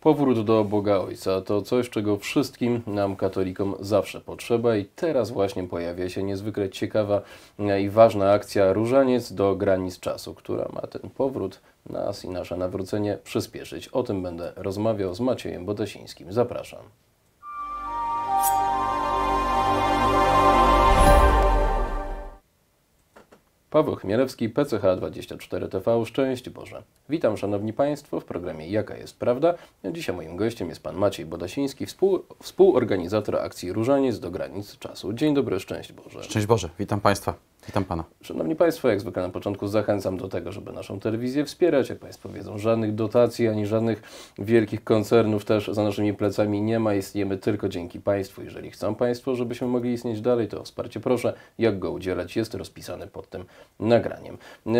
Powrót do Boga Ojca to coś, czego wszystkim nam katolikom zawsze potrzeba i teraz właśnie pojawia się niezwykle ciekawa i ważna akcja Różaniec do granic czasu, która ma ten powrót nas i nasze nawrócenie przyspieszyć. O tym będę rozmawiał z Maciejem Bodesińskim. Zapraszam. Paweł Chmielewski, PCH24TV, szczęść Boże. Witam Szanowni Państwo w programie Jaka jest Prawda? Dzisiaj moim gościem jest Pan Maciej Bodasiński, współ, współorganizator akcji Różaniec do granic czasu. Dzień dobry, szczęść Boże. Szczęść Boże, witam Państwa. Witam Pana. Szanowni Państwo, jak zwykle na początku zachęcam do tego, żeby naszą telewizję wspierać. Jak Państwo wiedzą, żadnych dotacji ani żadnych wielkich koncernów też za naszymi plecami nie ma. Istniemy tylko dzięki Państwu. Jeżeli chcą Państwo, żebyśmy mogli istnieć dalej, to o wsparcie proszę. Jak go udzielać jest rozpisane pod tym nagraniem. E,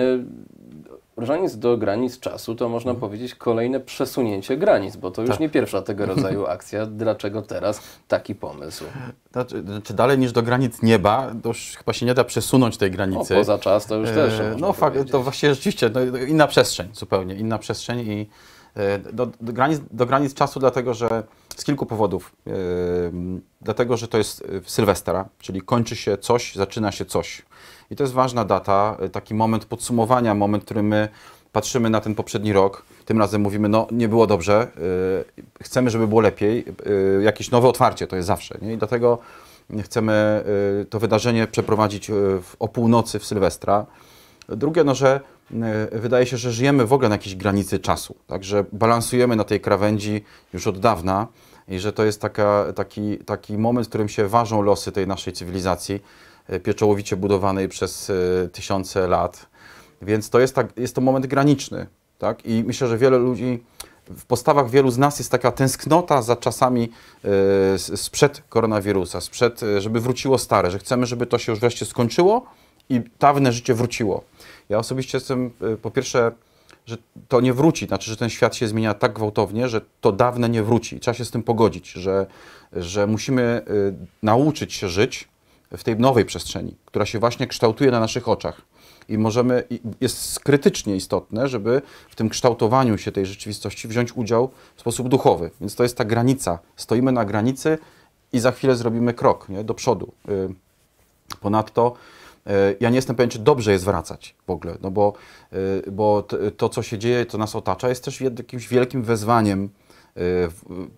Różaniec do granic czasu to można hmm. powiedzieć kolejne przesunięcie granic, bo to już tak. nie pierwsza tego rodzaju akcja. Dlaczego teraz taki pomysł? Znaczy, dalej niż do granic nieba, to już chyba się nie da przesunąć tej granicy. No, poza czas to już e, też. No fakt, to właściwie rzeczywiście no, inna przestrzeń zupełnie, inna przestrzeń i e, do, do, granic, do granic czasu, dlatego że z kilku powodów. E, dlatego, że to jest Sylwestra, czyli kończy się coś, zaczyna się coś. I to jest ważna data, taki moment podsumowania, moment, w którym my patrzymy na ten poprzedni rok. Tym razem mówimy, no nie było dobrze, yy, chcemy, żeby było lepiej. Yy, jakieś nowe otwarcie to jest zawsze. Nie? I dlatego chcemy y, to wydarzenie przeprowadzić y, o północy w Sylwestra. Drugie, no, że y, wydaje się, że żyjemy w ogóle na jakiejś granicy czasu, także balansujemy na tej krawędzi już od dawna i że to jest taka, taki, taki moment, w którym się ważą losy tej naszej cywilizacji pieczołowicie budowanej przez tysiące lat. Więc to jest, tak, jest to moment graniczny. Tak? I myślę, że wiele ludzi w postawach wielu z nas jest taka tęsknota za czasami e, sprzed koronawirusa, sprzed, e, żeby wróciło stare, że chcemy, żeby to się już wreszcie skończyło i dawne życie wróciło. Ja osobiście jestem e, po pierwsze, że to nie wróci, znaczy, że ten świat się zmienia tak gwałtownie, że to dawne nie wróci. Trzeba się z tym pogodzić, że, że musimy nauczyć się żyć w tej nowej przestrzeni, która się właśnie kształtuje na naszych oczach i możemy, jest krytycznie istotne, żeby w tym kształtowaniu się tej rzeczywistości wziąć udział w sposób duchowy. Więc to jest ta granica. Stoimy na granicy i za chwilę zrobimy krok nie? do przodu. Y, ponadto y, ja nie jestem pewien, czy dobrze jest wracać w ogóle, no bo, y, bo to, co się dzieje, co nas otacza, jest też jakimś wielkim wezwaniem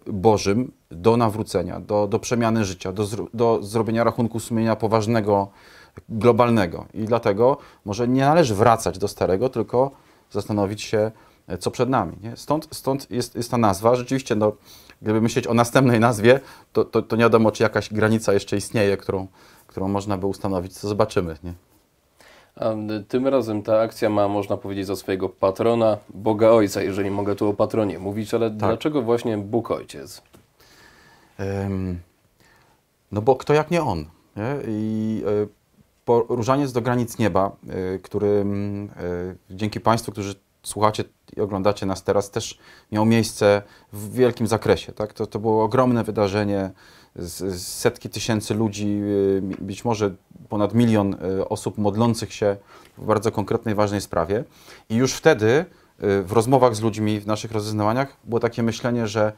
Bożym do nawrócenia, do, do przemiany życia, do, do zrobienia rachunku sumienia poważnego globalnego. I dlatego może nie należy wracać do starego, tylko zastanowić się, e, co przed nami. Nie? Stąd, stąd jest, jest ta nazwa. Rzeczywiście, no, gdyby myśleć o następnej nazwie, to, to, to nie wiadomo, czy jakaś granica jeszcze istnieje, którą, którą można by ustanowić, co zobaczymy. Nie? A tym razem ta akcja ma, można powiedzieć, za swojego patrona Boga Ojca, jeżeli mogę tu o patronie mówić, ale tak. dlaczego właśnie Bóg Ojciec? no bo kto jak nie On? Nie? I y, Różaniec do granic nieba, y, który y, dzięki Państwu, którzy słuchacie i oglądacie nas teraz, też miał miejsce w wielkim zakresie. Tak? To, to było ogromne wydarzenie, setki tysięcy ludzi, y, być może ponad milion osób modlących się w bardzo konkretnej, ważnej sprawie. I już wtedy w rozmowach z ludźmi, w naszych rozeznawaniach było takie myślenie, że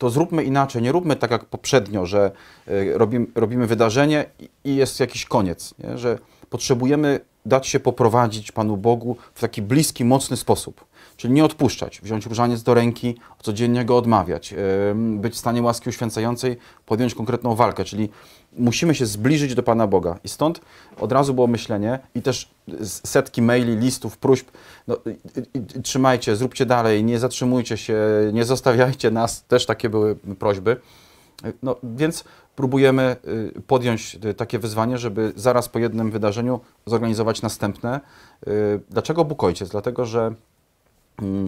to zróbmy inaczej, nie róbmy tak jak poprzednio, że e, robimy, robimy wydarzenie i jest jakiś koniec, nie? że potrzebujemy dać się poprowadzić Panu Bogu w taki bliski, mocny sposób. Czyli nie odpuszczać, wziąć różaniec do ręki, codziennie go odmawiać, być w stanie łaski uświęcającej, podjąć konkretną walkę, czyli musimy się zbliżyć do Pana Boga. I stąd od razu było myślenie i też setki maili, listów, próśb, no, i, i, trzymajcie, zróbcie dalej, nie zatrzymujcie się, nie zostawiajcie nas, też takie były prośby. No, więc próbujemy y, podjąć y, takie wyzwanie, żeby zaraz po jednym wydarzeniu zorganizować następne. Y, dlaczego Bóg Ojciec? Dlatego, że Mm,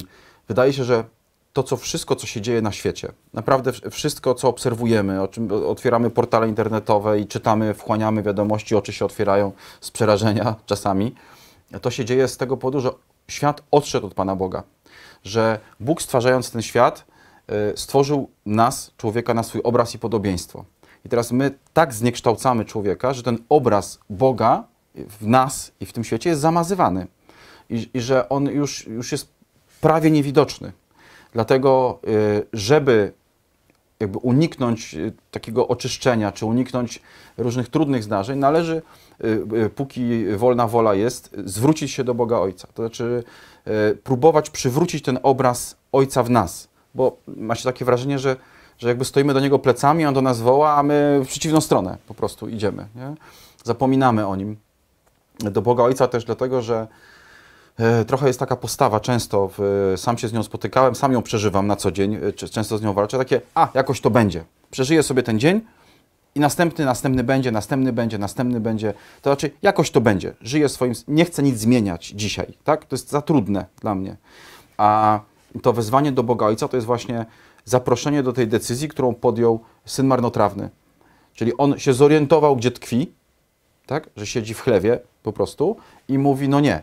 wydaje się, że to, co wszystko, co się dzieje na świecie, naprawdę wszystko, co obserwujemy, o czym otwieramy portale internetowe i czytamy, wchłaniamy wiadomości, oczy się otwierają z przerażenia czasami, to się dzieje z tego powodu, że świat odszedł od Pana Boga. Że Bóg stwarzając ten świat, y, stworzył nas, człowieka, na swój obraz i podobieństwo. I teraz my tak zniekształcamy człowieka, że ten obraz Boga w nas i w tym świecie jest zamazywany. I, i że on już, już jest prawie niewidoczny. Dlatego, y, żeby jakby uniknąć y, takiego oczyszczenia, czy uniknąć różnych trudnych zdarzeń, należy, y, póki wolna wola jest, zwrócić się do Boga Ojca. To znaczy próbować przywrócić ten obraz Ojca w nas, bo ma się takie wrażenie, że, że jakby stoimy do Niego plecami, On do nas woła, a my w przeciwną stronę po prostu idziemy. Nie? Zapominamy o Nim. Do Boga Ojca też dlatego, że E, trochę jest taka postawa, często w, e, sam się z nią spotykałem, sam ją przeżywam na co dzień, e, często z nią walczę, takie, a, jakoś to będzie. Przeżyję sobie ten dzień i następny, następny będzie, następny będzie, następny będzie. To znaczy, jakoś to będzie. Żyję swoim, nie chcę nic zmieniać dzisiaj, tak? To jest za trudne dla mnie. A to wezwanie do Boga Ojca to jest właśnie zaproszenie do tej decyzji, którą podjął syn marnotrawny. Czyli on się zorientował, gdzie tkwi, tak? Że siedzi w chlewie po prostu i mówi, no nie,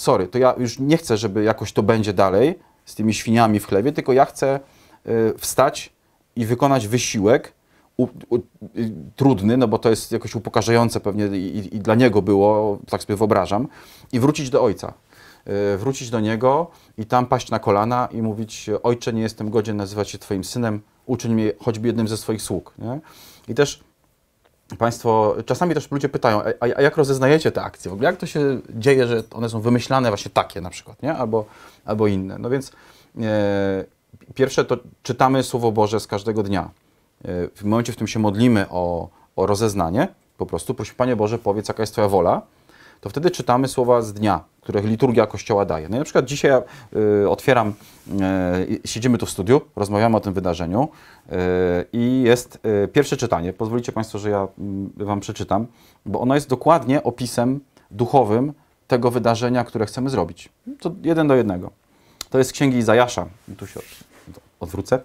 sorry, to ja już nie chcę, żeby jakoś to będzie dalej z tymi świniami w chlewie, tylko ja chcę y, wstać i wykonać wysiłek u, u, y, trudny, no bo to jest jakoś upokarzające pewnie i, i, dla niego było, tak sobie wyobrażam, i wrócić do ojca. Y, wrócić do niego i tam paść na kolana i mówić: Ojcze, nie jestem godzien nazywać się Twoim synem, uczyń mnie choćby jednym ze swoich sług. Nie? I też Państwo, czasami też ludzie pytają, a, a, jak rozeznajecie te akcje? W ogóle jak to się dzieje, że one są wymyślane właśnie takie na przykład, nie? Albo, albo inne. No więc e, pierwsze to czytamy Słowo Boże z każdego dnia. E, w momencie, w którym się modlimy o, o rozeznanie, po prostu prosimy, Panie Boże, powiedz, jaka jest Twoja wola to wtedy czytamy słowa z dnia, których liturgia Kościoła daje. No i na przykład dzisiaj e, otwieram, e, siedzimy tu w studiu, rozmawiamy o tym wydarzeniu e, i jest pierwsze czytanie. Pozwolicie Państwo, że ja mm, Wam przeczytam, bo ono jest dokładnie opisem duchowym tego wydarzenia, które chcemy zrobić. To jeden do jednego. To jest z Księgi Izajasza. Tu się odwrócę.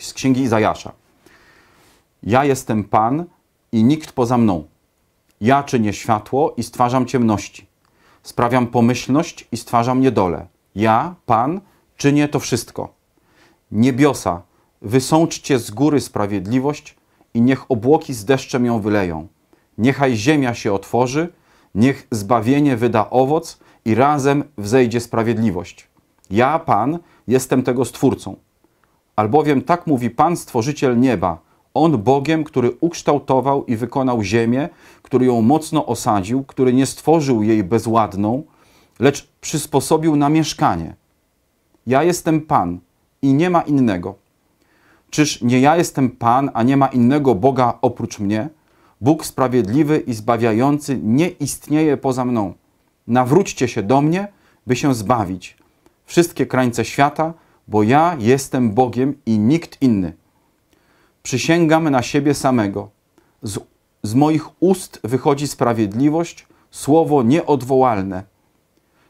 Z Księgi Izajasza. Ja jestem Pan i nikt poza mną ja czynię światło i stwarzam ciemności. Sprawiam pomyślność i stwarzam niedolę. Ja, Pan, czynię to wszystko. Niebiosa, wysączcie z góry sprawiedliwość i niech obłoki z deszczem ją wyleją. Niechaj ziemia się otworzy, niech zbawienie wyda owoc i razem wzejdzie sprawiedliwość. Ja, Pan, jestem tego Stwórcą. Albowiem tak mówi Pan, Stworzyciel nieba – on Bogiem, który ukształtował i wykonał ziemię, który ją mocno osadził, który nie stworzył jej bezładną, lecz przysposobił na mieszkanie. Ja jestem Pan i nie ma innego. Czyż nie ja jestem Pan, a nie ma innego Boga oprócz mnie? Bóg sprawiedliwy i zbawiający nie istnieje poza mną. Nawróćcie się do mnie, by się zbawić. Wszystkie krańce świata, bo ja jestem Bogiem i nikt inny. Przysięgam na siebie samego. Z, z moich ust wychodzi sprawiedliwość, słowo nieodwołalne.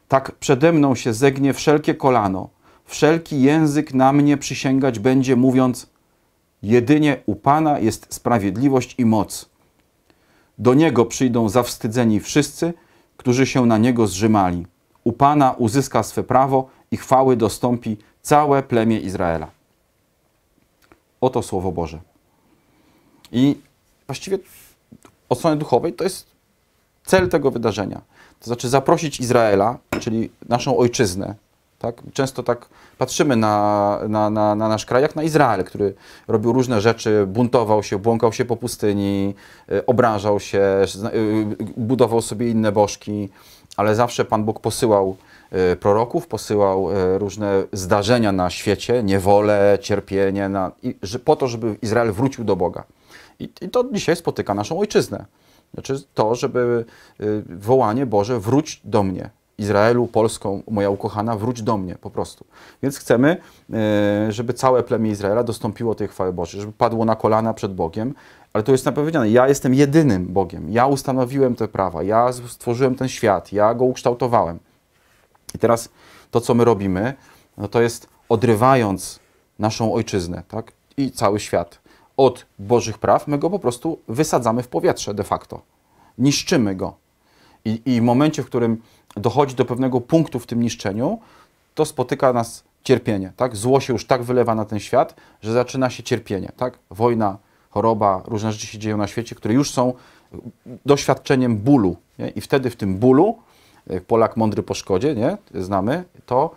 Tak przede mną się zegnie wszelkie kolano, wszelki język na mnie przysięgać będzie, mówiąc: Jedynie u Pana jest sprawiedliwość i moc. Do niego przyjdą zawstydzeni wszyscy, którzy się na niego zrzymali. U Pana uzyska swe prawo i chwały dostąpi całe plemię Izraela. Oto słowo Boże. I właściwie od strony duchowej to jest cel tego wydarzenia. To znaczy zaprosić Izraela, czyli naszą ojczyznę. Tak? Często tak patrzymy na, na, na, na nasz kraj, jak na Izrael, który robił różne rzeczy, buntował się, błąkał się po pustyni, y, obrażał się, y, budował sobie inne bożki, ale zawsze Pan Bóg posyłał y, proroków, posyłał różne zdarzenia na świecie, niewolę, cierpienie, na, po to, żeby Izrael wrócił do Boga. I, I to dzisiaj spotyka naszą ojczyznę. Znaczy to, żeby y, wołanie Boże wróć do mnie. Izraelu, Polską, moja ukochana, wróć do mnie po prostu. Więc chcemy, y, żeby całe plemię Izraela dostąpiło tej chwały Bożej, żeby padło na kolana przed Bogiem, ale to jest napowiedziane, ja jestem jedynym Bogiem, ja ustanowiłem te prawa, ja stworzyłem ten świat, ja go ukształtowałem. I teraz to, co my robimy, no to jest odrywając naszą ojczyznę tak? i cały świat od Bożych praw, my go po prostu wysadzamy w powietrze de facto. Niszczymy go. I, I w momencie, w którym dochodzi do pewnego punktu w tym niszczeniu, to spotyka nas cierpienie. Tak? Zło się już tak wylewa na ten świat, że zaczyna się cierpienie. Tak? Wojna, choroba, różne rzeczy się dzieją na świecie, które już są doświadczeniem bólu. Nie? I wtedy w tym bólu, Polak mądry po szkodzie, nie? znamy to,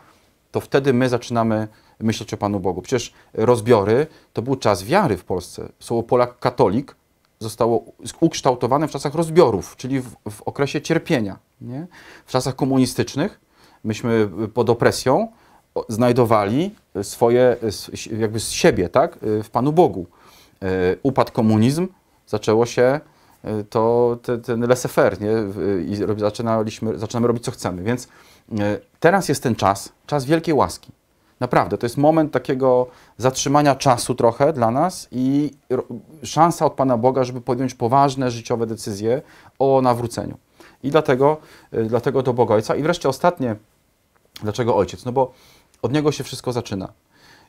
to wtedy my zaczynamy myśleć o Panu Bogu. Przecież rozbiory to był czas wiary w Polsce. Słowo Polak katolik zostało ukształtowane w czasach rozbiorów, czyli w, w okresie cierpienia. Nie? W czasach komunistycznych myśmy pod opresją znajdowali swoje, jakby z siebie, tak, w Panu Bogu. E, Upadł komunizm, zaczęło się e, to ten, ten laissez-faire, nie? I zaczynaliśmy, zaczynamy robić, co chcemy. Więc e, teraz jest ten czas, czas wielkiej łaski. Naprawdę, to jest moment takiego zatrzymania czasu trochę dla nas i szansa od Pana Boga, żeby podjąć poważne życiowe decyzje o nawróceniu. I dlatego, y, dlatego do Boga Ojca. I wreszcie ostatnie, dlaczego Ojciec? No bo od Niego się wszystko zaczyna.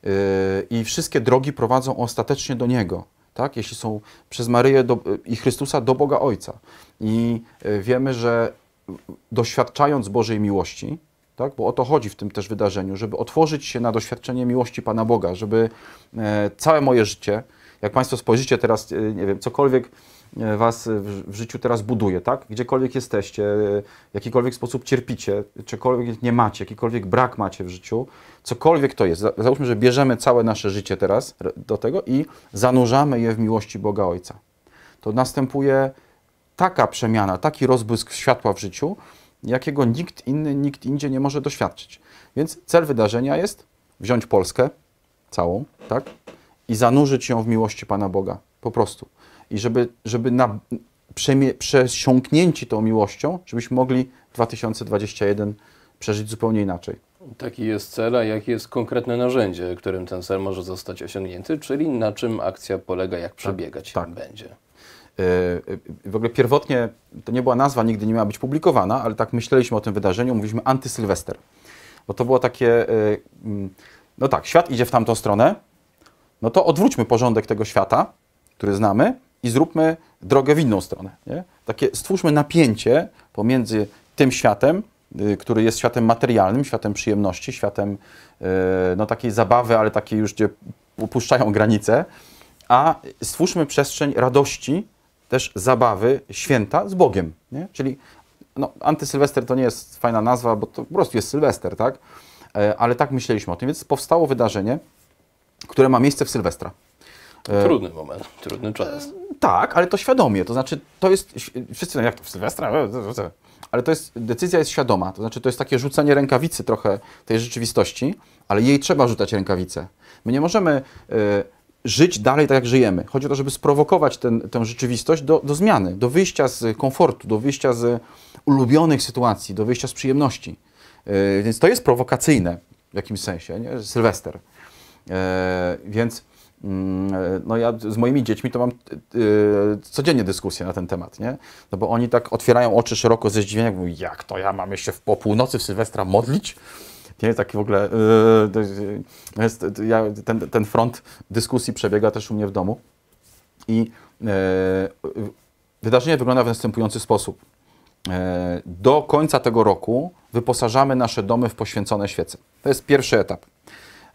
Y, I wszystkie drogi prowadzą ostatecznie do Niego. Tak? Jeśli są przez Maryję do, i Chrystusa do Boga Ojca. I y, wiemy, że doświadczając Bożej miłości, tak? bo o to chodzi w tym też wydarzeniu, żeby otworzyć się na doświadczenie miłości Pana Boga, żeby e, całe moje życie, jak Państwo spojrzycie teraz, e, nie wiem, cokolwiek e, Was w życiu teraz buduje, tak? gdziekolwiek jesteście, w jakikolwiek sposób cierpicie, czekolwiek nie macie, jakikolwiek brak macie w życiu, cokolwiek to jest, załóżmy, że bierzemy całe nasze życie teraz do tego i zanurzamy je w miłości Boga Ojca. To następuje taka przemiana, taki rozbłysk światła w życiu, jakiego nikt inny, nikt indziej nie może doświadczyć. Więc cel wydarzenia jest wziąć Polskę całą, tak? I zanurzyć ją w miłości Pana Boga, po prostu. I żeby, żeby na, przemie, przesiąknięci tą miłością, żebyśmy mogli 2021 przeżyć zupełnie inaczej. Taki jest cel, a jakie jest konkretne narzędzie, którym ten cel może zostać osiągnięty, czyli na czym akcja polega, jak przebiegać tak, tak. będzie. Y, y, w ogóle pierwotnie to nie była nazwa, nigdy nie miała być publikowana, ale tak myśleliśmy o tym wydarzeniu, mówiliśmy antysylwester. Bo to było takie, y, mm, no tak, świat idzie w tamtą stronę, no to odwróćmy porządek tego świata, który znamy i zróbmy drogę w inną stronę. Nie? Takie stwórzmy napięcie pomiędzy tym światem, który jest światem materialnym, światem przyjemności, światem no, takiej zabawy, ale takiej już, gdzie upuszczają granice, a stwórzmy przestrzeń radości, też zabawy, święta z Bogiem. Nie? Czyli no, antysylwester to nie jest fajna nazwa, bo to po prostu jest sylwester, tak? E, ale tak myśleliśmy o tym, więc powstało wydarzenie, które ma miejsce w Sylwestra. E, trudny moment, trudny czas. E, tak, ale to świadomie, to znaczy to jest, wszyscy no jak to w Sylwestra, ale to jest, decyzja jest świadoma, to znaczy to jest takie rzucanie rękawicy trochę tej rzeczywistości, ale jej trzeba rzucać rękawice. My nie możemy żyć dalej tak, jak żyjemy. Chodzi o to, żeby sprowokować ten, tę rzeczywistość do, do zmiany, do wyjścia z komfortu, do wyjścia z ulubionych sytuacji, do wyjścia z przyjemności. E, więc to jest prowokacyjne w jakimś sensie, nie? Sylwester. E, więc mm, e, no ja z moimi dziećmi to mam codziennie dyskusję na ten temat, nie? No bo oni tak otwierają oczy szeroko ze zdziwienia, mówią, jak to ja mam jeszcze w, po północy w Sylwestra modlić? Nie jest taki w ogóle, yy, jest, ja, ten, ten front dyskusji przebiega też u mnie w domu i yy, wydarzenie wygląda w następujący sposób. Yy, do końca tego roku wyposażamy nasze domy w poświęcone świece. To jest pierwszy etap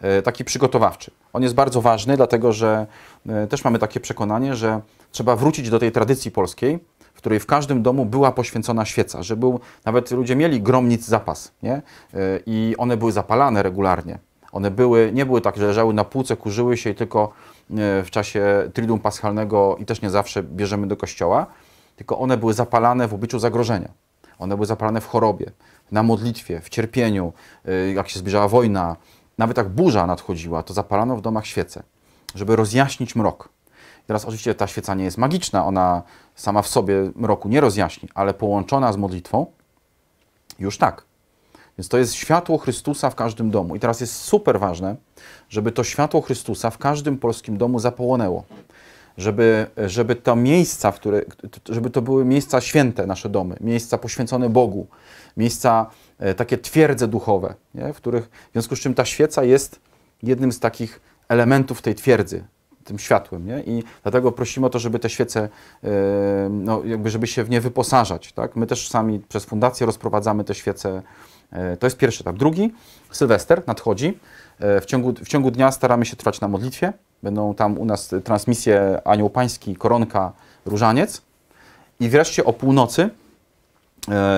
e, taki przygotowawczy. On jest bardzo ważny, dlatego że też mamy takie przekonanie, że trzeba wrócić do tej tradycji polskiej, w której w każdym domu była poświęcona świeca, że był, nawet ludzie mieli gromnic zapas, nie? E, I one były zapalane regularnie. One były, nie były tak, że leżały na półce, kurzyły się i tylko e, w czasie Triduum Paschalnego i też nie zawsze bierzemy do kościoła, tylko one były zapalane w obliczu zagrożenia. One były zapalane w chorobie, na modlitwie, w cierpieniu, e, jak się zbliżała wojna, nawet jak burza nadchodziła, to zapalano w domach świece, żeby rozjaśnić mrok. Teraz oczywiście ta świeca nie jest magiczna, ona sama w sobie mroku nie rozjaśni, ale połączona z modlitwą już tak. Więc to jest światło Chrystusa w każdym domu. I teraz jest super ważne, żeby to światło Chrystusa w każdym polskim domu zapołonęło. Żeby, żeby to miejsca, w które, żeby to były miejsca święte, nasze domy, miejsca poświęcone Bogu, miejsca e, takie twierdze duchowe, nie? w których, w związku z czym ta świeca jest jednym z takich elementów tej twierdzy, tym światłem, nie? I dlatego prosimy o to, żeby te świece, e, no jakby żeby się w nie wyposażać, tak? My też sami przez fundację rozprowadzamy te świece, e, to jest pierwszy etap. Drugi, Sylwester nadchodzi. E, w ciągu, w ciągu dnia staramy się trwać na modlitwie. Będą tam u nas transmisje Anioł Pański, Koronka, Różaniec. I wreszcie o północy,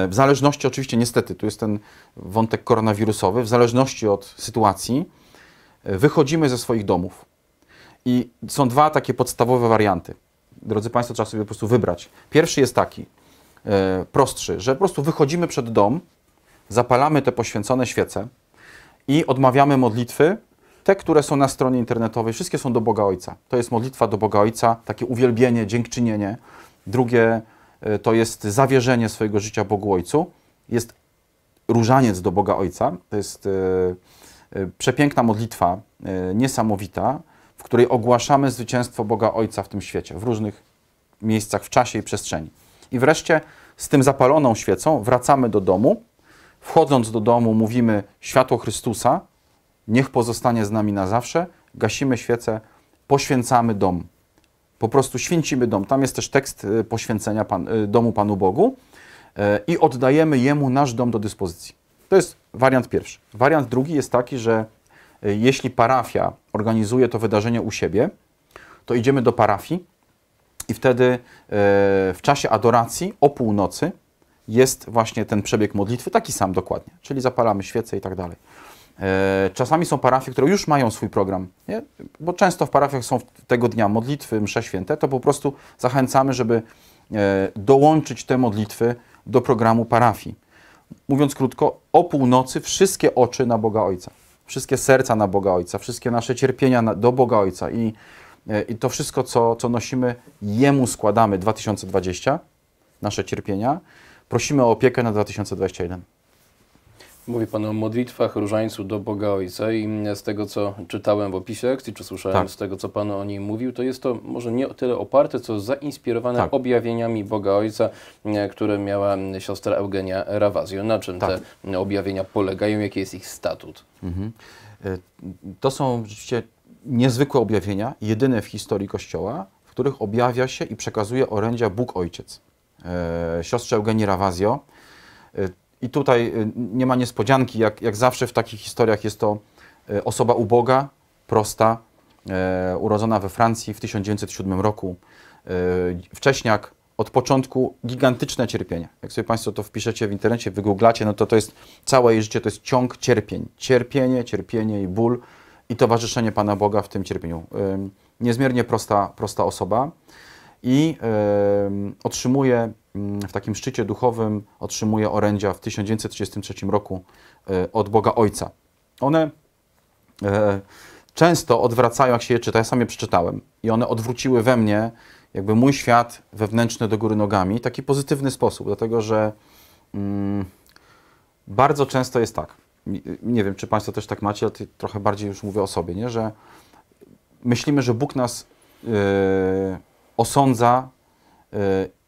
w zależności oczywiście, niestety, tu jest ten wątek koronawirusowy, w zależności od sytuacji, wychodzimy ze swoich domów. I są dwa takie podstawowe warianty. Drodzy Państwo, trzeba sobie po prostu wybrać. Pierwszy jest taki, e, prostszy, że po prostu wychodzimy przed dom, zapalamy te poświęcone świece i odmawiamy modlitwy, te, które są na stronie internetowej, wszystkie są do Boga Ojca. To jest modlitwa do Boga Ojca, takie uwielbienie, dziękczynienie. Drugie e, to jest zawierzenie swojego życia Bogu Ojcu. Jest różaniec do Boga Ojca. To jest e, przepiękna modlitwa, niesamowita w której ogłaszamy zwycięstwo Boga Ojca w tym świecie, w różnych miejscach w czasie i przestrzeni. I wreszcie z tym zapaloną świecą wracamy do domu. Wchodząc do domu, mówimy światło Chrystusa, niech pozostanie z nami na zawsze. Gasimy świecę, poświęcamy dom. Po prostu święcimy dom. Tam jest też tekst y, poświęcenia pan, y, domu Panu Bogu y, i oddajemy Jemu nasz dom do dyspozycji. To jest wariant pierwszy. Wariant drugi jest taki, że Y, jeśli parafia organizuje to wydarzenie u siebie, to idziemy do parafii i wtedy y, w czasie adoracji o północy jest właśnie ten przebieg modlitwy, taki sam dokładnie, czyli zapalamy świece i tak dalej. Y, czasami są parafie, które już mają swój program, nie? bo często w parafiach są tego dnia modlitwy, msze święte, to po prostu zachęcamy, żeby dołączyć te modlitwy do programu parafii. Mówiąc krótko, o północy wszystkie oczy na Boga Ojca wszystkie serca na Boga Ojca, wszystkie nasze cierpienia na, do Boga Ojca i, e, i to wszystko, co, co nosimy, Jemu składamy 2020, nasze cierpienia. Prosimy o opiekę na 2021. Mówi Pan o modlitwach różańcu do Boga Ojca i z tego, co czytałem w opisie akcji, czy słyszałem tak. z tego, co Pan o niej mówił, to jest to może nie tyle oparte, co zainspirowane tak. objawieniami Boga Ojca, e, które miała siostra Eugenia Rawazio. Na czym tak. te objawienia polegają, jaki jest ich statut? Mhm. E, to są rzeczywiście niezwykłe objawienia, jedyne w historii Kościoła, w których objawia się i przekazuje orędzia Bóg Ojciec. E, siostrze Eugenii Rawazio i tutaj y, nie ma niespodzianki, jak, jak zawsze w takich historiach jest to y, osoba uboga, prosta, y, urodzona we Francji w 1907 roku, wcześniak, od początku gigantyczne cierpienie. Jak sobie Państwo to wpiszecie w internecie, wygooglacie, no to to jest całe jej życie, to jest ciąg cierpień. Cierpienie, cierpienie i ból i towarzyszenie Pana Boga w tym cierpieniu. Niezmiernie prosta, prosta osoba i otrzymuje Mm, w takim szczycie duchowym otrzymuje orędzia w 1933 roku e, od Boga Ojca. One e, często odwracają, jak się je czyta, ja sam je przeczytałem i one odwróciły we mnie jakby mój świat wewnętrzny do góry nogami, taki pozytywny sposób, dlatego że mm, bardzo często jest tak, nie wiem, czy Państwo też tak macie, ale trochę bardziej już mówię o sobie, nie? że myślimy, że Bóg nas yy, osądza yy,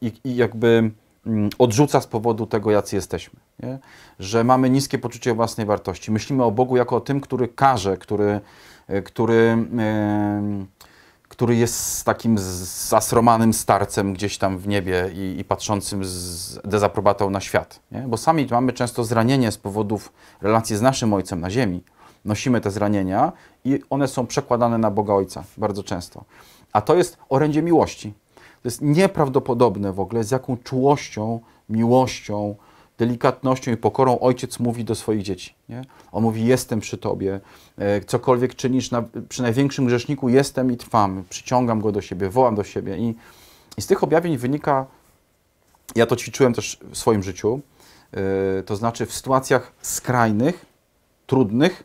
i, i jakby mm, odrzuca z powodu tego, jacy jesteśmy. Nie? Że mamy niskie poczucie własnej wartości. Myślimy o Bogu jako o tym, który każe, który, e, który, e, który jest takim zasromanym starcem gdzieś tam w niebie i, i patrzącym z dezaprobatą na świat. Nie? Bo sami mamy często zranienie z powodów relacji z naszym Ojcem na ziemi. Nosimy te zranienia i one są przekładane na Boga Ojca bardzo często. A to jest orędzie miłości. To jest nieprawdopodobne w ogóle, z jaką czułością, miłością, delikatnością i pokorą ojciec mówi do swoich dzieci. Nie? On mówi: Jestem przy tobie, e, cokolwiek czynisz, na, przy największym grzeszniku jestem i trwam, przyciągam go do siebie, wołam do siebie. I, i z tych objawień wynika, ja to ćwiczyłem też w swoim życiu, yy, to znaczy w sytuacjach skrajnych, trudnych,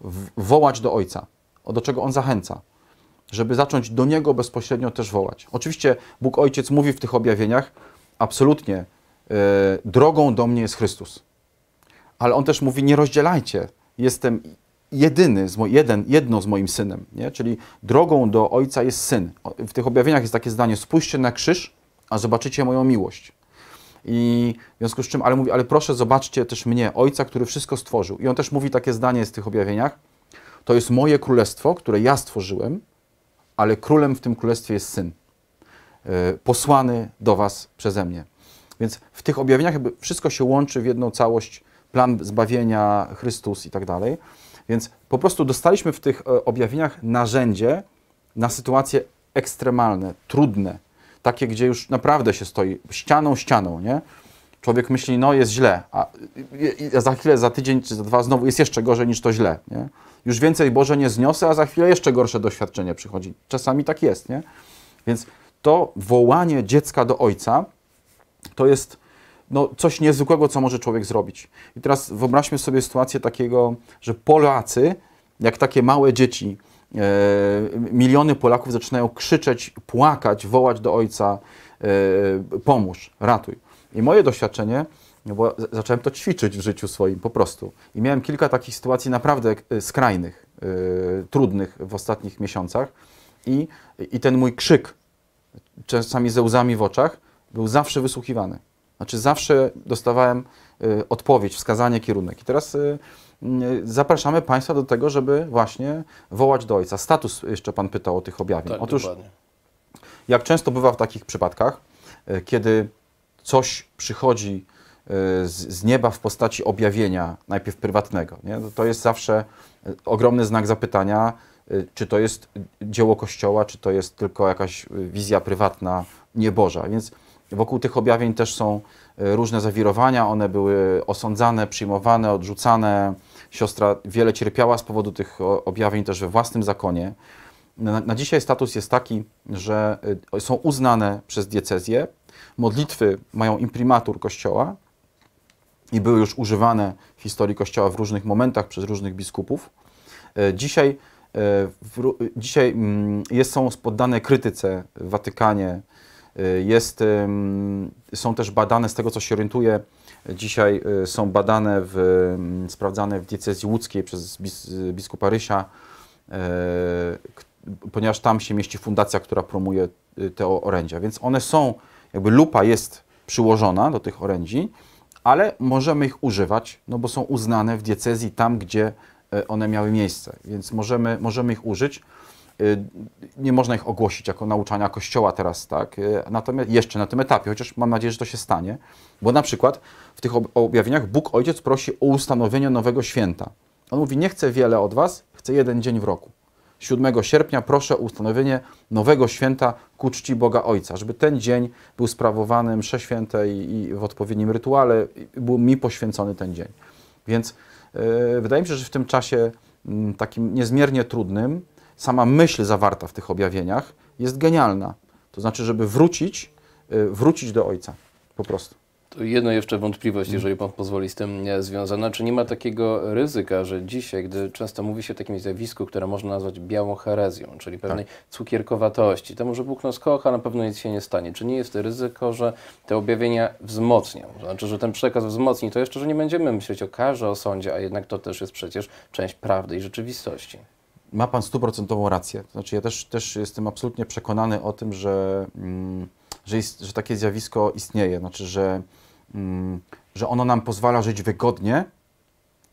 w, wołać do ojca, do czego on zachęca żeby zacząć do Niego bezpośrednio też wołać. Oczywiście Bóg Ojciec mówi w tych objawieniach, absolutnie, e, drogą do mnie jest Chrystus. Ale On też mówi, nie rozdzielajcie, jestem jedyny, z jeden, jedno z moim synem. Nie? Czyli drogą do Ojca jest Syn. W tych objawieniach jest takie zdanie, spójrzcie na krzyż, a zobaczycie moją miłość. I w związku z czym, ale mówi, ale proszę zobaczcie też mnie, Ojca, który wszystko stworzył. I on też mówi takie zdanie z tych objawieniach. To jest moje królestwo, które ja stworzyłem ale królem w tym królestwie jest syn, e, posłany do was przeze mnie. Więc w tych objawieniach jakby wszystko się łączy w jedną całość, plan zbawienia, Chrystus i tak dalej. Więc po prostu dostaliśmy w tych e, objawieniach narzędzie na sytuacje ekstremalne, trudne, takie, gdzie już naprawdę się stoi ścianą, ścianą, nie? Człowiek myśli, no jest źle, a za chwilę, za tydzień czy za dwa znowu jest jeszcze gorzej niż to źle, nie? już więcej Boże nie zniosę, a za chwilę jeszcze gorsze doświadczenie przychodzi. Czasami tak jest, nie? Więc to wołanie dziecka do ojca to jest no, coś niezwykłego, co może człowiek zrobić. I teraz wyobraźmy sobie sytuację takiego, że Polacy, jak takie małe dzieci, e, miliony Polaków zaczynają krzyczeć, płakać, wołać do ojca, e, pomóż, ratuj. I moje doświadczenie no bo zacząłem to ćwiczyć w życiu swoim po prostu. I miałem kilka takich sytuacji naprawdę e, skrajnych, yy, trudnych w ostatnich miesiącach. I, I ten mój krzyk, czasami ze łzami w oczach, był zawsze wysłuchiwany. Znaczy zawsze dostawałem e, odpowiedź, wskazanie, kierunek. I teraz zapraszamy Państwa do tego, żeby właśnie wołać do ojca. Status jeszcze Pan pytał o tych objawień. Tak, Otóż, dokładnie. jak często bywa w takich przypadkach, kiedy coś przychodzi Y, z nieba w postaci objawienia, najpierw prywatnego. Nie? No to jest zawsze y, ogromny znak zapytania, y, czy to jest dzieło Kościoła, czy to jest tylko jakaś wizja prywatna nieboża. Więc wokół tych objawień też są różne zawirowania, one były osądzane, przyjmowane, odrzucane. Siostra wiele cierpiała z powodu tych objawień też we własnym zakonie. Na, na dzisiaj status jest taki, że są uznane przez diecezję, modlitwy mają imprimatur Kościoła, i były już używane w historii Kościoła w różnych momentach przez różnych biskupów, e, dzisiaj, e, dzisiaj mm, jest, są poddane krytyce w Watykanie. E, jest, są też badane, z tego co się orientuję, dzisiaj są badane, w, sprawdzane w diecezji łódzkiej przez biskupa Rysia, ponieważ tam się mieści fundacja, która promuje te orędzia. Więc one są, jakby lupa jest przyłożona do tych orędzi, ale możemy ich używać, no bo są uznane w diecezji tam, gdzie e, one miały miejsce, więc możemy, możemy ich użyć. E, nie można ich ogłosić jako nauczania Kościoła teraz, tak? E, natomiast jeszcze na tym etapie, chociaż mam nadzieję, że to się stanie, bo na przykład w tych objawieniach Bóg Ojciec prosi o ustanowienie nowego święta. On mówi: Nie chcę wiele od was, chcę jeden dzień w roku. 7 sierpnia proszę o ustanowienie nowego święta ku czci Boga Ojca, żeby ten dzień był sprawowany msze świętej i w odpowiednim rytuale był mi poświęcony ten dzień. Więc yy, wydaje mi się, że w tym czasie yy, takim niezmiernie trudnym sama myśl zawarta w tych objawieniach jest genialna. To znaczy, żeby wrócić, yy, wrócić do Ojca po prostu. Jedna jeszcze wątpliwość, jeżeli Pan pozwoli, z tym e, związana. Czy nie ma takiego ryzyka, że dzisiaj, gdy często mówi się o takim zjawisku, które można nazwać białą herezją, czyli tak. pewnej tak. cukierkowatości, temu, że Bóg nas kocha, na pewno nic się nie stanie. Czy nie jest ryzyko, że te objawienia wzmocnią? To znaczy, że ten przekaz wzmocni, to jeszcze, że nie będziemy myśleć o karze, o sądzie, a jednak to też jest przecież część prawdy i rzeczywistości. Ma Pan stuprocentową rację. To znaczy, ja też, też jestem absolutnie przekonany o tym, że... Mm, że, jest, że, takie zjawisko istnieje, znaczy, że Mm, że ono nam pozwala żyć wygodnie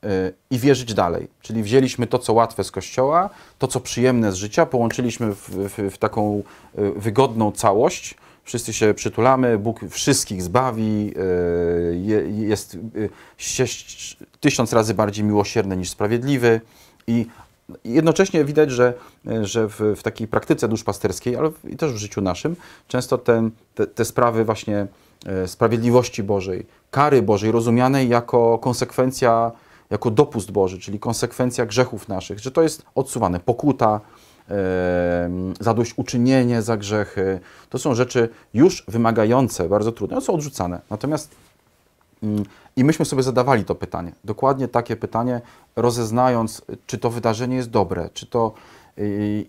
y, i wierzyć dalej. Czyli wzięliśmy to, co łatwe z Kościoła, to, co przyjemne z życia, połączyliśmy w, w, w taką y, wygodną całość. Wszyscy się przytulamy, Bóg wszystkich zbawi, y, jest, tysiąc razy bardziej miłosierny niż sprawiedliwy i jednocześnie widać, że, że w, w takiej praktyce duszpasterskiej, ale też w życiu naszym, często te, te, te sprawy właśnie E, sprawiedliwości Bożej, kary Bożej, rozumianej jako konsekwencja, jako dopust Boży, czyli konsekwencja grzechów naszych, że to jest odsuwane. Pokuta, e, zadośćuczynienie za grzechy. To są rzeczy już wymagające, bardzo trudne, są odrzucane. Natomiast mm, i myśmy sobie zadawali to pytanie, dokładnie takie pytanie, rozeznając, czy to wydarzenie jest dobre, czy to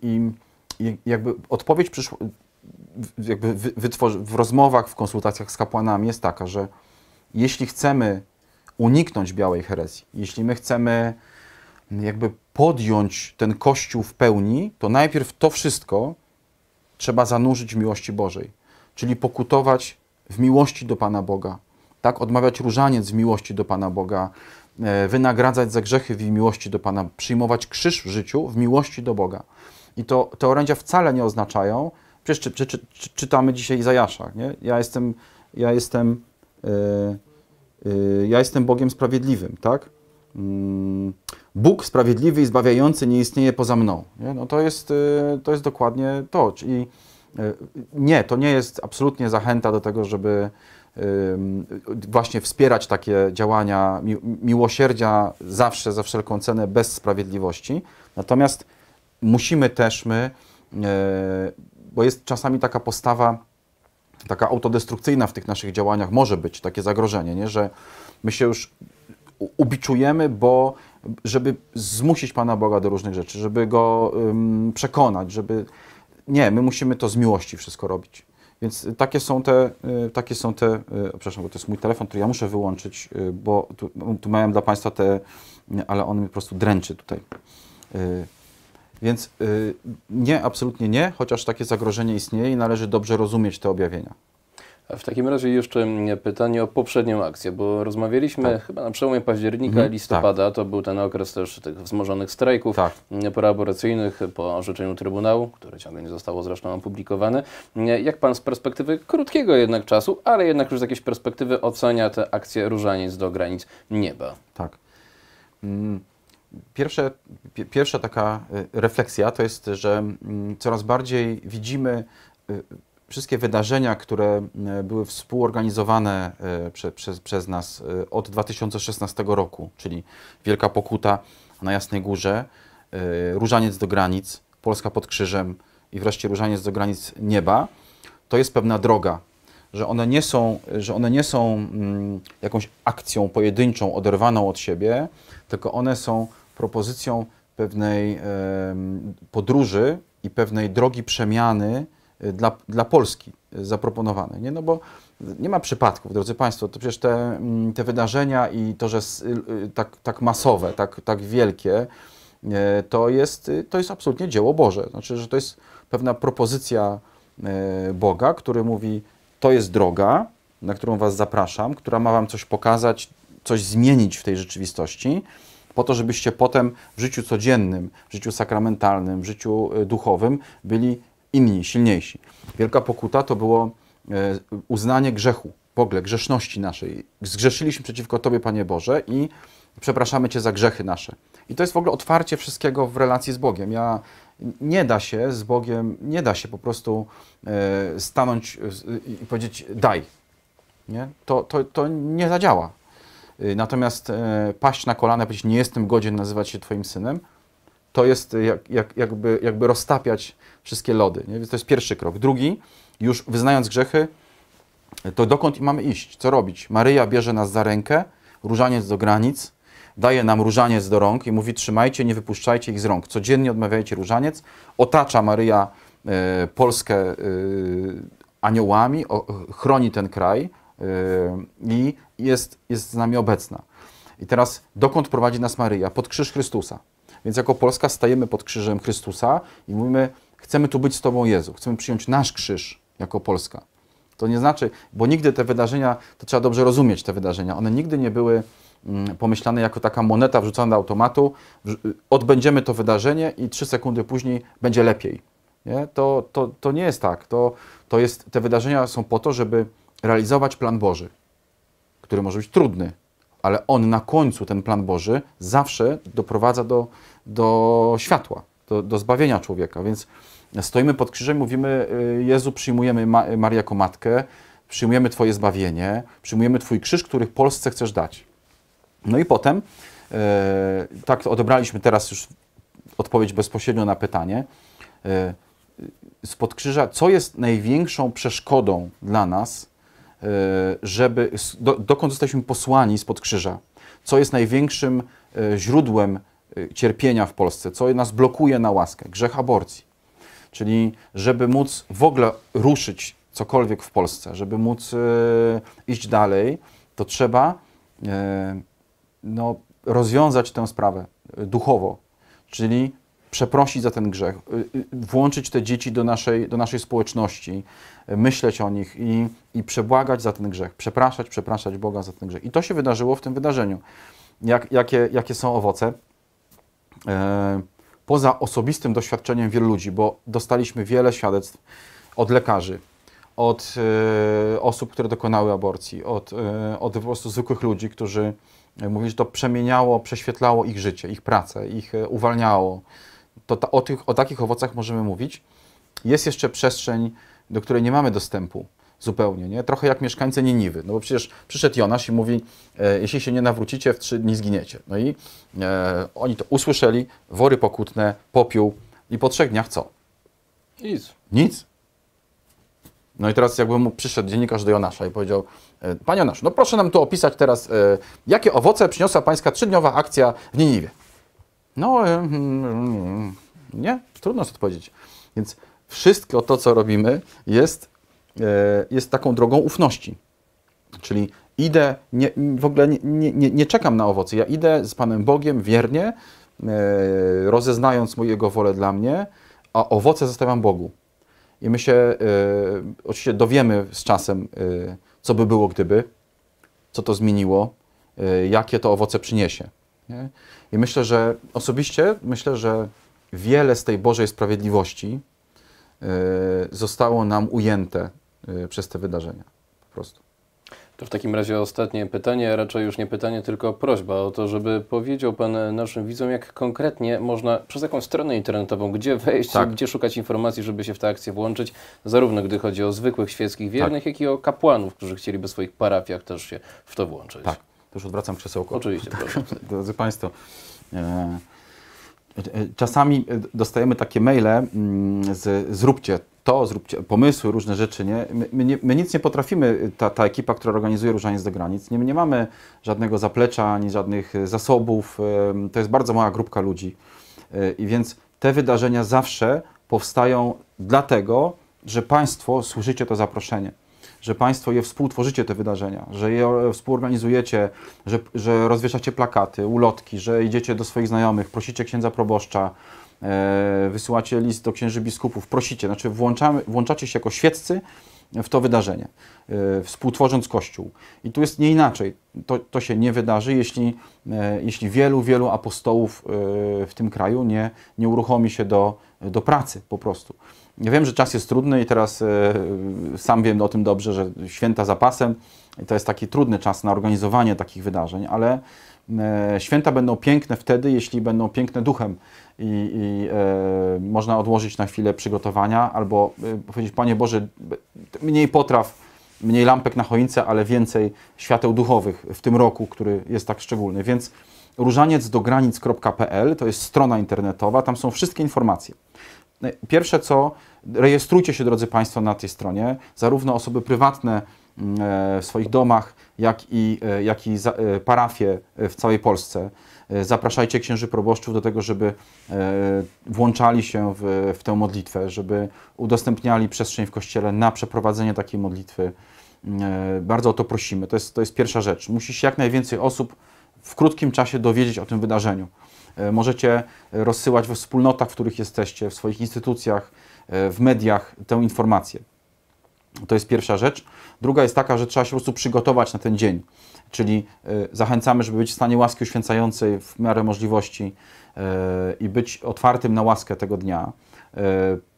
i, i jakby odpowiedź przyszła, jakby w rozmowach, w konsultacjach z kapłanami jest taka, że jeśli chcemy uniknąć białej herezji, jeśli my chcemy mm, jakby podjąć ten Kościół w pełni, to najpierw to wszystko trzeba zanurzyć w miłości Bożej, czyli pokutować w miłości do Pana Boga, tak? Odmawiać różaniec w miłości do Pana Boga, e, wynagradzać za grzechy w miłości do Pana, przyjmować krzyż w życiu w miłości do Boga. I to te orędzia wcale nie oznaczają, Przecież czy, czy, czy, czytamy dzisiaj Izajasza, nie? Ja jestem, ja jestem, yy, yy, ja jestem Bogiem sprawiedliwym, tak? Yy, Bóg sprawiedliwy i zbawiający nie istnieje poza mną. Nie? No to, jest, e, to jest dokładnie to. Czyli nie, to nie jest absolutnie zachęta do tego, żeby właśnie wspierać takie działania mi, miłosierdzia zawsze, za wszelką cenę, bez sprawiedliwości. Natomiast musimy też my bo jest czasami taka postawa, taka autodestrukcyjna w tych naszych działaniach, może być takie zagrożenie, nie? że my się już ubiczujemy, bo żeby zmusić Pana Boga do różnych rzeczy, żeby Go przekonać, żeby... Nie, my musimy to z miłości wszystko robić. Więc takie są te, y, takie są te, y, przepraszam, bo to jest mój telefon, który ja muszę wyłączyć, y, bo tu, tu miałem dla Państwa te, ale on mi po prostu dręczy tutaj. Więc y, nie, absolutnie nie, chociaż takie zagrożenie istnieje i należy dobrze rozumieć te objawienia. w takim razie jeszcze pytanie o poprzednią akcję, bo rozmawialiśmy tak. chyba na przełomie października mhm. i mhm. listopada, tak. to był ten okres też tych wzmożonych strajków tak. Mm, po orzeczeniu Trybunału, które ciągle nie zostało zresztą opublikowane. Mm, jak Pan z perspektywy krótkiego jednak czasu, ale jednak już z jakiejś perspektywy ocenia te akcje różaniec do granic nieba? Tak. Mm. Pierwsze, pierwsza taka y, refleksja to jest, że mm, coraz bardziej widzimy y, wszystkie wydarzenia, które y, były współorganizowane prze, przez, przez nas od 2016 roku, czyli Wielka Pokuta na Jasnej Górze, Różaniec do Granic, Polska pod Krzyżem i wreszcie Różaniec do Granic Nieba, to jest pewna droga, że one nie są, że one nie są mm, jakąś akcją pojedynczą, oderwaną od siebie, tylko one są propozycją pewnej podróży i pewnej drogi przemiany e, dla, dla Polski e, zaproponowanej. Nie? No bo nie ma przypadków, drodzy Państwo, to przecież te, mm, te wydarzenia i to, że y, tak, tak masowe, tak, tak wielkie, e, to jest, y, to jest absolutnie dzieło Boże. Znaczy, że to jest pewna propozycja Boga, który mówi, to jest droga, na którą Was zapraszam, która ma Wam coś pokazać, coś zmienić w tej rzeczywistości po to, żebyście potem w życiu codziennym, w życiu sakramentalnym, w życiu e, duchowym byli inni, silniejsi. Wielka pokuta to było e, uznanie grzechu, w ogóle grzeszności naszej. Zgrzeszyliśmy przeciwko Tobie, Panie Boże, i przepraszamy Cię za grzechy nasze. I to jest w ogóle otwarcie wszystkiego w relacji z Bogiem. Ja nie da się z Bogiem, nie da się po prostu e, stanąć i powiedzieć daj. Nie? To, to, to nie zadziała. Y, natomiast e, paść na kolana, powiedzieć, nie jestem godzien nazywać się Twoim synem, to jest e, jak, jak, jakby, jakby roztapiać wszystkie lody. Nie? Więc to jest pierwszy krok. Drugi, już wyznając grzechy, to dokąd mamy iść, co robić? Maryja bierze nas za rękę, różaniec do granic, daje nam różaniec do rąk i mówi: Trzymajcie, nie wypuszczajcie ich z rąk. Codziennie odmawiajcie różaniec. Otacza Maryja e, Polskę e, aniołami, o, chroni ten kraj. E, I jest, jest z nami obecna. I teraz dokąd prowadzi nas Maryja? Pod krzyż Chrystusa. Więc jako Polska stajemy pod krzyżem Chrystusa i mówimy, chcemy tu być z Tobą, Jezu. Chcemy przyjąć nasz krzyż jako Polska. To nie znaczy, bo nigdy te wydarzenia, to trzeba dobrze rozumieć te wydarzenia, one nigdy nie były mm, pomyślane jako taka moneta wrzucona do automatu, odbędziemy to wydarzenie i trzy sekundy później będzie lepiej. Nie? To, to, to nie jest tak. To, to jest, te wydarzenia są po to, żeby realizować plan Boży który może być trudny, ale on na końcu, ten plan Boży, zawsze doprowadza do, do światła, do, do zbawienia człowieka. Więc stoimy pod krzyżem, mówimy: y, Jezu, przyjmujemy Ma Marię jako matkę, przyjmujemy Twoje zbawienie, przyjmujemy Twój krzyż, który Polsce chcesz dać. No i potem, y, tak odebraliśmy teraz już odpowiedź bezpośrednio na pytanie. spod y, krzyża, co jest największą przeszkodą dla nas E, żeby, do, dokąd jesteśmy posłani spod krzyża, co jest największym e, źródłem e, cierpienia w Polsce, co nas blokuje na łaskę, grzech aborcji. Czyli żeby móc w ogóle ruszyć cokolwiek w Polsce, żeby móc iść dalej, to trzeba no, rozwiązać tę sprawę duchowo, czyli przeprosić za ten grzech, y, y, włączyć te dzieci do naszej, do naszej społeczności, y, myśleć o nich i, i przebłagać za ten grzech, przepraszać, przepraszać Boga za ten grzech. I to się wydarzyło w tym wydarzeniu. Jak, jakie, jakie są owoce? E, poza osobistym doświadczeniem wielu ludzi, bo dostaliśmy wiele świadectw od lekarzy, od e, osób, które dokonały aborcji, od, e, od po prostu zwykłych ludzi, którzy e, mówili, że to przemieniało, prześwietlało ich życie, ich pracę, ich e, uwalniało, to ta, o, tych, o takich owocach możemy mówić. Jest jeszcze przestrzeń, do której nie mamy dostępu zupełnie, nie? Trochę jak mieszkańcy Niniwy, no bo przecież przyszedł Jonasz i mówi, e, jeśli się nie nawrócicie, w trzy dni zginiecie. No i e, oni to usłyszeli, wory pokutne, popiół i po trzech dniach co? Nic. Nic? No i teraz jakby mu przyszedł dziennikarz do Jonasza i powiedział, e, panie Jonasz, no proszę nam tu opisać teraz, e, jakie owoce przyniosła pańska trzydniowa akcja w Niniwie. No, e, mm, mm, nie, trudno jest odpowiedzieć. Więc wszystko to, co robimy, jest, e, jest taką drogą ufności. Czyli idę, nie, w ogóle nie, nie, nie, czekam na owoce. Ja idę z Panem Bogiem wiernie, e, rozeznając Mojego wolę dla mnie, a owoce zostawiam Bogu. I my się oczywiście dowiemy z czasem, co by było gdyby, co to zmieniło, jakie to owoce przyniesie. Nie? I myślę, że osobiście myślę, że wiele z tej Bożej sprawiedliwości e, zostało nam ujęte e, przez te wydarzenia. Po prostu. To w takim razie ostatnie pytanie, raczej już nie pytanie, tylko prośba o to, żeby powiedział Pan naszym widzom, jak konkretnie można, przez jaką stronę internetową, gdzie wejść, tak. gdzie szukać informacji, żeby się w tę akcję włączyć, zarówno gdy chodzi o zwykłych świeckich wiernych, tak. jak i o kapłanów, którzy chcieliby w swoich parafiach też się w to włączyć. Tak. To już odwracam krzesełko. Oczywiście. Tak, proszę. drodzy Państwo. E, e, czasami e, dostajemy takie maile mm, z zróbcie to, zróbcie pomysły, różne rzeczy. Nie? My, my, nie, my nic nie potrafimy, ta, ta ekipa, która organizuje Różaniec do Granic, nie, nie mamy żadnego zaplecza, ani żadnych zasobów. To jest bardzo mała grupka ludzi. I więc te wydarzenia zawsze powstają dlatego, że Państwo słyszycie to zaproszenie że Państwo je współtworzycie, te wydarzenia, że je współorganizujecie, że, że rozwieszacie plakaty, ulotki, że idziecie do swoich znajomych, prosicie księdza proboszcza, e, wysyłacie list do księży biskupów, prosicie, znaczy włączamy, włączacie się jako świeccy w to wydarzenie, e, współtworząc Kościół. I tu jest nie inaczej. To, to się nie wydarzy, jeśli, e, jeśli wielu, wielu apostołów e, w tym kraju nie, nie uruchomi się do, do pracy po prostu. Ja wiem, że czas jest trudny i teraz e, sam wiem o tym dobrze, że święta zapasem to jest taki trudny czas na organizowanie takich wydarzeń, ale e, święta będą piękne wtedy, jeśli będą piękne duchem i, i e, można odłożyć na chwilę przygotowania albo powiedzieć, Panie Boże, mniej potraw, mniej lampek na choince, ale więcej świateł duchowych w tym roku, który jest tak szczególny. Więc różaniec do granic.pl to jest strona internetowa, tam są wszystkie informacje. Pierwsze co, Rejestrujcie się, drodzy Państwo, na tej stronie. Zarówno osoby prywatne mm, e, w swoich domach, jak i, e, jak i e, parafie w całej Polsce. Zapraszajcie księży proboszczów do tego, żeby włączali się w, w tę modlitwę, żeby udostępniali przestrzeń w kościele na przeprowadzenie takiej modlitwy. Mm, bardzo o to prosimy. To jest, to jest pierwsza rzecz. Musi się jak najwięcej osób w krótkim czasie dowiedzieć o tym wydarzeniu. Możecie rozsyłać we wspólnotach, w których jesteście, w swoich instytucjach, E, w mediach tę informację. To jest pierwsza rzecz. Druga jest taka, że trzeba się po prostu przygotować na ten dzień, czyli e, zachęcamy, żeby być w stanie łaski uświęcającej w miarę możliwości e, i być otwartym na łaskę tego dnia.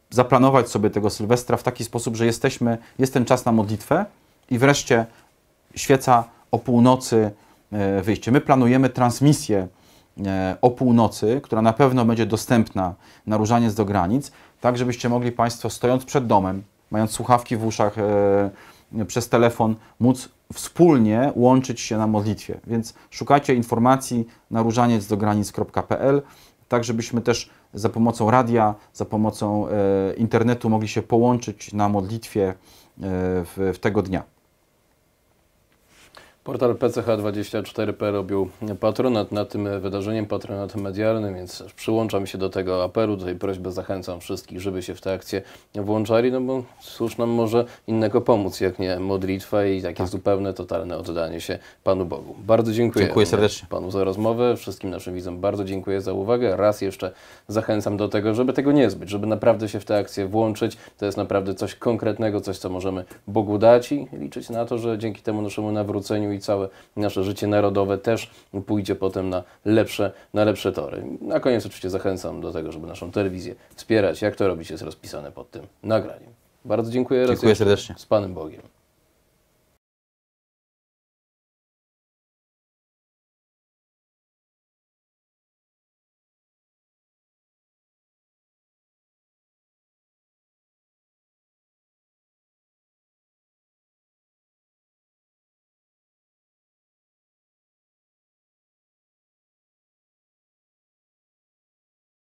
Zaplanować sobie tego Sylwestra w taki sposób, że jesteśmy, jest ten czas na modlitwę i wreszcie świeca o północy wyjście. My planujemy transmisję o północy, która na pewno będzie dostępna na różaniec do granic tak żebyście mogli Państwo stojąc przed domem, mając słuchawki w uszach e, e, przez telefon, móc wspólnie łączyć się na modlitwie. Więc szukajcie informacji na różaniecdogranic.pl, tak żebyśmy też za pomocą radia, za pomocą e, internetu mogli się połączyć na modlitwie e, w, w tego dnia. Portal PCH24P robił patronat nad tym wydarzeniem, patronat medialny, więc przyłączam się do tego apelu, do tej prośby zachęcam wszystkich, żeby się w tę akcję włączali, no bo cóż nam może innego pomóc, jak nie modlitwa i takie tak. zupełne, totalne oddanie się Panu Bogu. Bardzo dziękuję, dziękuję serdecznie. Panu za rozmowę, wszystkim naszym widzom bardzo dziękuję za uwagę. Raz jeszcze zachęcam do tego, żeby tego nie zbyć, żeby naprawdę się w tę akcję włączyć. To jest naprawdę coś konkretnego, coś, co możemy Bogu dać i liczyć na to, że dzięki temu naszemu nawróceniu i całe nasze życie narodowe też pójdzie potem na lepsze, na lepsze tory. Na koniec oczywiście zachęcam do tego, żeby naszą telewizję wspierać. Jak to robić jest rozpisane pod tym nagraniem. Bardzo dziękuję. Dziękuję serdecznie. Z Panem Bogiem.